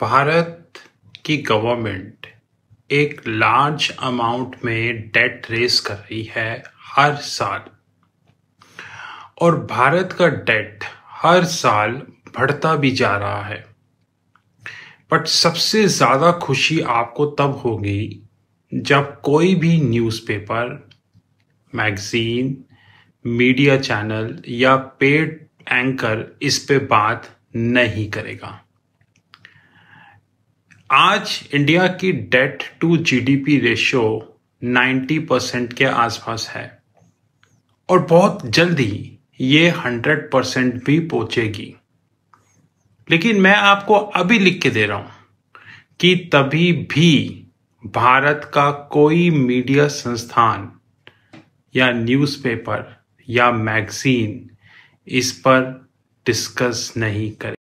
भारत की गवर्नमेंट एक large amount में डेट रेस कर रही है हर साल और भारत का डेट हर साल बढ़ता भी जा रहा है बट सबसे ज़्यादा खुशी आपको तब होगी जब कोई भी न्यूज़पेपर मैगज़ीन मीडिया चैनल या पेड एंकर इस पे बात नहीं करेगा आज इंडिया की debt to GDP ratio 90 percent के आसपास है और बहुत जल्दी ये 100 परसेंट भी पहुंचेगी लेकिन मैं आपको अभी लिख के दे रहा हूं कि तभी भी भारत का कोई मीडिया संस्थान या न्यूज़पेपर या मैगजीन इस पर डिस्कस नहीं करे